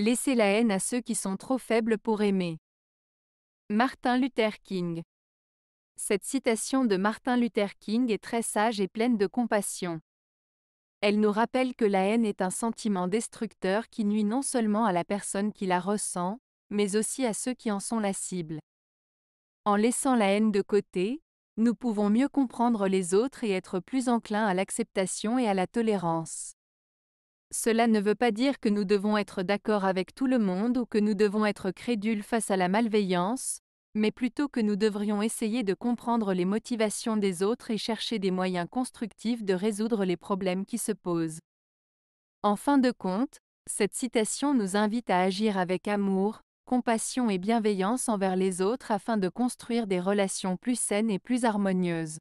Laissez la haine à ceux qui sont trop faibles pour aimer. Martin Luther King. Cette citation de Martin Luther King est très sage et pleine de compassion. Elle nous rappelle que la haine est un sentiment destructeur qui nuit non seulement à la personne qui la ressent, mais aussi à ceux qui en sont la cible. En laissant la haine de côté, nous pouvons mieux comprendre les autres et être plus enclins à l'acceptation et à la tolérance. Cela ne veut pas dire que nous devons être d'accord avec tout le monde ou que nous devons être crédules face à la malveillance, mais plutôt que nous devrions essayer de comprendre les motivations des autres et chercher des moyens constructifs de résoudre les problèmes qui se posent. En fin de compte, cette citation nous invite à agir avec amour, compassion et bienveillance envers les autres afin de construire des relations plus saines et plus harmonieuses.